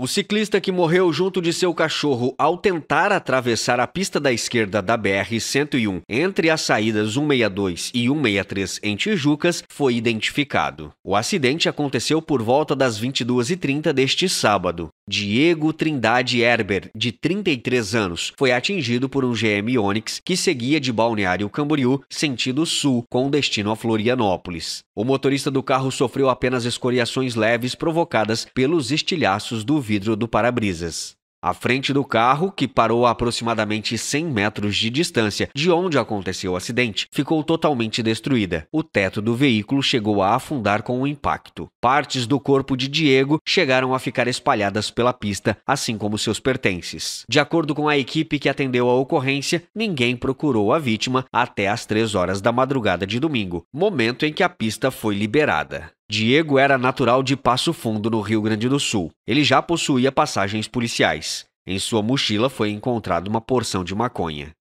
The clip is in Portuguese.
O ciclista que morreu junto de seu cachorro ao tentar atravessar a pista da esquerda da BR-101 entre as saídas 162 e 163 em Tijucas foi identificado. O acidente aconteceu por volta das 22h30 deste sábado. Diego Trindade Herber, de 33 anos, foi atingido por um GM Onix que seguia de Balneário Camboriú, sentido sul, com destino a Florianópolis. O motorista do carro sofreu apenas escoriações leves provocadas pelos estilhaços do vidro do para-brisas. A frente do carro, que parou a aproximadamente 100 metros de distância de onde aconteceu o acidente, ficou totalmente destruída. O teto do veículo chegou a afundar com o impacto. Partes do corpo de Diego chegaram a ficar espalhadas pela pista, assim como seus pertences. De acordo com a equipe que atendeu a ocorrência, ninguém procurou a vítima até às 3 horas da madrugada de domingo, momento em que a pista foi liberada. Diego era natural de Passo Fundo, no Rio Grande do Sul. Ele já possuía passagens policiais. Em sua mochila foi encontrada uma porção de maconha.